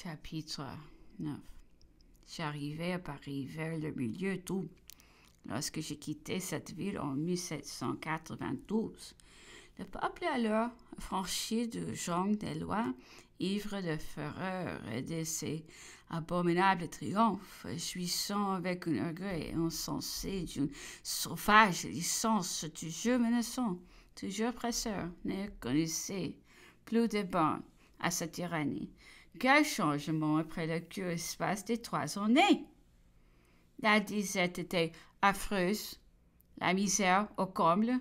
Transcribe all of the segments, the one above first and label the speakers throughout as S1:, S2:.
S1: Chapitre 9 J'arrivais à Paris vers le milieu tout. lorsque j'ai quitté cette ville en 1792. Le peuple alors, franchi de jambes des lois, ivre de fureur et de ses abominables triomphes, jouissant avec un orgueil insensé d'une sauvage licence toujours menaçant, toujours presseur, ne connaissait plus de bornes à sa tyrannie, quel changement après le curieux espace des trois années La disette était affreuse, la misère au comble,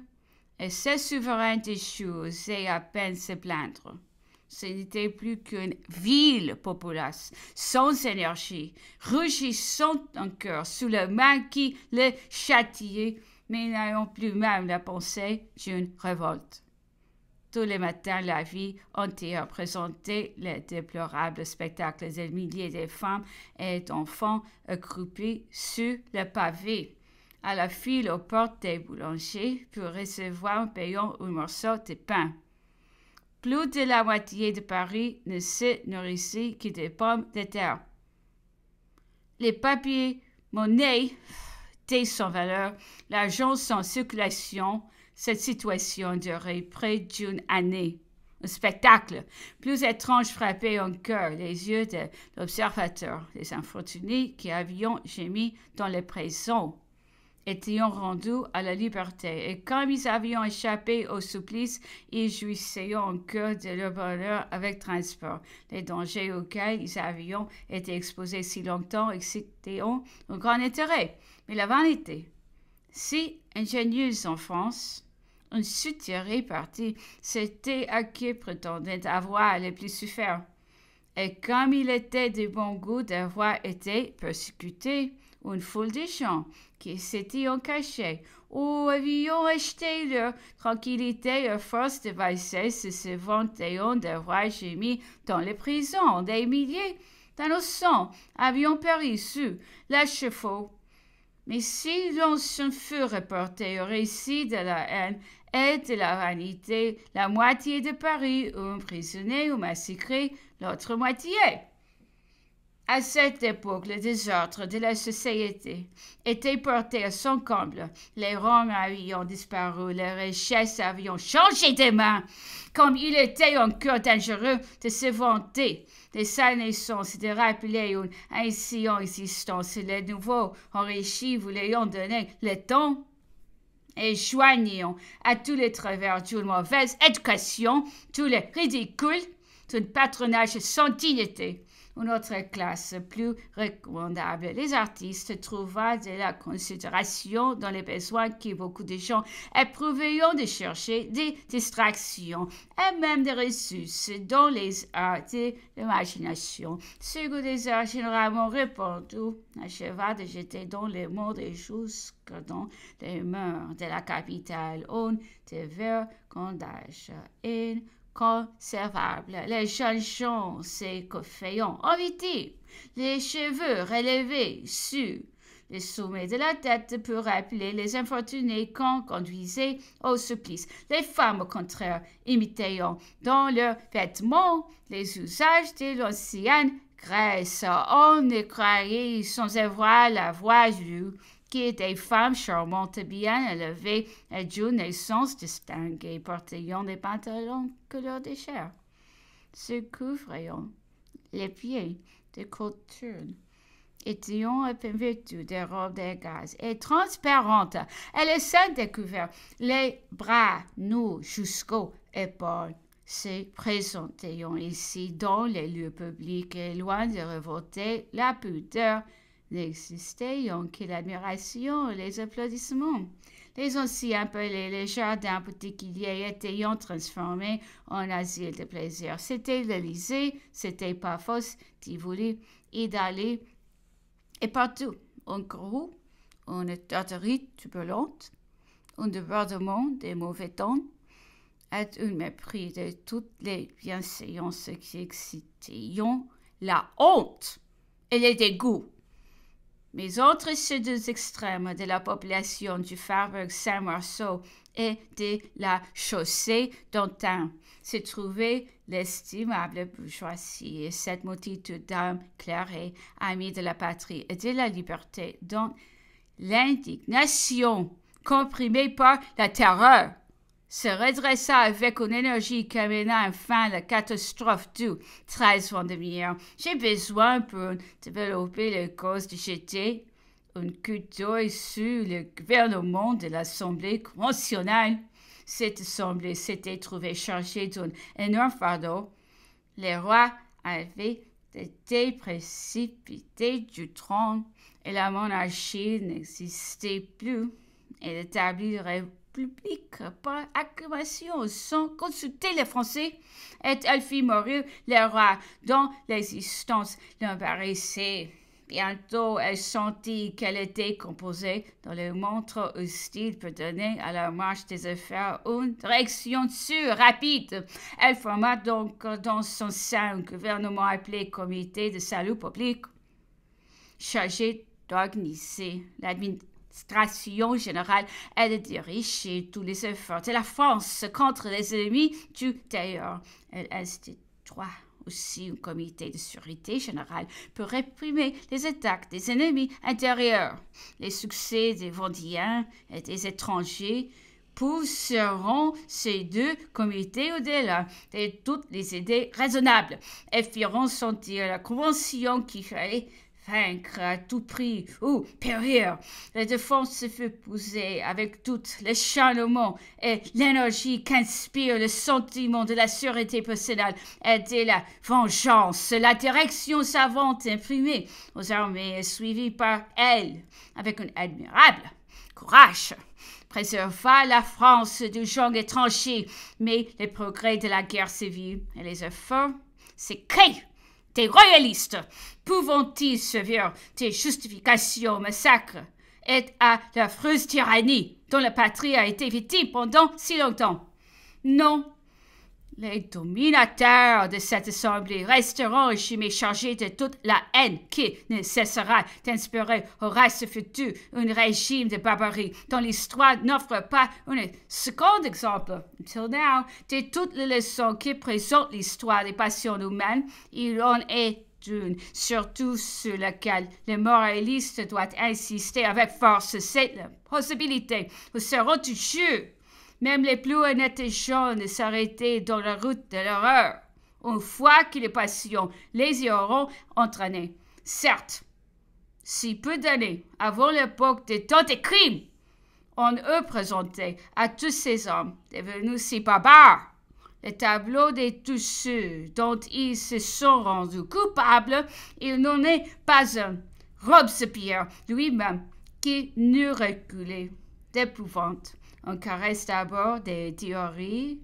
S1: et ce souverain des choses et à peine se plaindre. Ce n'était plus qu'une ville populace, sans énergie, rugissant en cœur sous le main qui le châtillait, mais n'ayant plus même la pensée d'une révolte. Tous les matins, la vie entière présentait les déplorables spectacles des milliers de femmes et d'enfants accroupis sur le pavé à la file aux portes des boulangers pour recevoir en payant un morceau de pain. Plus de la moitié de Paris ne se nourrissait que des pommes de terre. Les papiers monnaie, étaient sans valeur, l'argent sans circulation, cette situation durait près d'une année. Un spectacle plus étrange frappait encore les yeux de l'observateur. Les infortunés qui avions gémis dans les prisons étaient rendus à la liberté, et comme ils avaient échappé au supplice, ils jouissaient encore de leur bonheur avec transport. Les dangers auxquels ils avaient été exposés si longtemps excitaient un grand intérêt, mais la vanité, si ingénieuse en France, un soutien réparti, c'était à qui prétendait avoir le plus souffert. Et comme il était de bon goût d'avoir été persécuté, une foule de gens qui s'étaient en cachet ou avions acheté leur tranquillité à force de vices se, se vantant d'avoir gémi dans les prisons des milliers d'innocents avions péri sous chevaux. Mais si l'on se fut reporté au récit de la haine de la vanité, la moitié de Paris emprisonné ou massacré, l'autre moitié. À cette époque, le désordre de la société était porté à son comble. Les rangs avaient disparu, les richesses avaient changé de main. Comme il était encore dangereux de se vanter de sa naissance et de rappeler une ainsi en existence, les nouveaux enrichis voulaient donner le temps et joignons à tous les travers d'une mauvaise éducation, tous les ridicules un patronage sans dignité. Une autre classe plus recommandable. Les artistes trouvaient de la considération dans les besoins que beaucoup de gens éprouvaient de chercher des distractions et même des ressources dans les arts de l'imagination. Ce que des arts généralement répandu acheva de jeter dans les mondes et jusque dans les murs de la capitale. On devait condamner conservables. Les gens, c'est coféons. En les cheveux relevés sur le sommet de la tête pour rappeler les infortunés qu'on conduisait au supplice. Les femmes, au contraire, imitaient dans leurs vêtements les usages de l'ancienne Grèce. On ne croyait sans avoir la voix du qui est des femmes charmantes bien élevées et d'une naissance distinguée portant des pantalons couleur de chair, se couvrant les pieds de étions et vêtus des robes de gaz et transparentes, et les seins découverts, les bras nus jusqu'aux épaules, se présentant ici dans les lieux publics et loin de révolter la pudeur n'existaient que l'admiration les applaudissements. Les anciens appelés les jardins particuliers étaient transformés en asile de plaisir. C'était l'Elysée, c'était Paphos, Tivoli, Idali, et partout, un gros, une tartarie turbulente, un débordement des mauvais temps, et un mépris de toutes les bienséances qui excitaient la honte et les dégoûts mais entre ces deux extrêmes de la population du Faubourg Saint-Marceau et de la chaussée d'Antin se trouvait l'estimable bourgeoisie et cette multitude d'âmes claires amies de la patrie et de la liberté dont l'indignation comprimée par la terreur se redressa avec une énergie qui amena enfin la catastrophe du 13 Vendémiaire. J'ai besoin pour développer les causes du GT un coup d'œil sur le gouvernement de l'Assemblée conventionnelle. Cette assemblée s'était trouvée chargée d'un énorme fardeau. Les rois avaient été précipités du trône et la monarchie n'existait plus. Elle établit publique par acclamation sans consulter les Français et elle fit mourir les roi dont l'existence l'embarrassait. Bientôt, elle sentit qu'elle était composée dans le montre hostile pour donner à la marche des affaires une direction sûre, rapide. Elle forma donc dans son sein un gouvernement appelé Comité de salut public, chargé d'organiser l'administration l'administration générale elle dirige tous les efforts de la France contre les ennemis du terreur. Elle instituera aussi un comité de sécurité générale pour réprimer les attaques des ennemis intérieurs. Les succès des Vendiens et des étrangers pousseront ces deux comités au-delà de toutes les idées raisonnables et feront sentir la convention qui crée vaincre à tout prix ou périr. la défense se fait pousser avec tout l'échalement et l'énergie qu'inspire le sentiment de la sûreté personnelle et de la vengeance. La direction savante imprimée aux armées est suivie par elle avec un admirable courage préserva la France du genre étranger, mais les progrès de la guerre civile et les efforts s'écrient tes royalistes, pouvant-ils servir des justifications au massacre et à l'affreuse tyrannie dont la patrie a été victime pendant si longtemps Non, les dominateurs de cette assemblée resteront jamais chargés de toute la haine qui ne cessera d'inspirer reste reste futur un régime de barbarie dont l'histoire n'offre pas un second exemple. Until now, de toutes les leçons qui présentent l'histoire des passions humaines, il en est une, surtout sur laquelle le moraliste doit insister avec force, c'est la possibilité où seront touchés même les plus honnêtes gens ne s'arrêtaient dans la route de l'horreur, une fois que les passions les y auront entraînés. Certes, si peu d'années avant l'époque des tant de crimes, on eût présenté à tous ces hommes devenus si barbares le tableau de tous ceux dont ils se sont rendus coupables, il n'en est pas un. Robespierre lui-même qui n'eût reculé d'épouvante. On caresse d'abord des théories,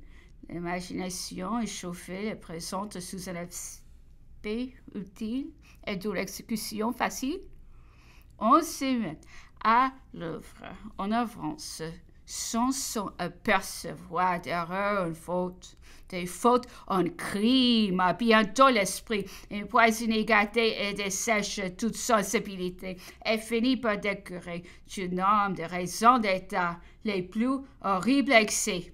S1: l'imagination échauffée est présente sous un aspect utile et d'où l'exécution facile. On se met à l'œuvre, on avance sans s'apercevoir d'erreur, une faute, des fautes, un crime, bientôt l'esprit, une poisinée gâté et dessèche toute sensibilité, et finit par décorer du nombre de raisons d'État les plus horribles excès.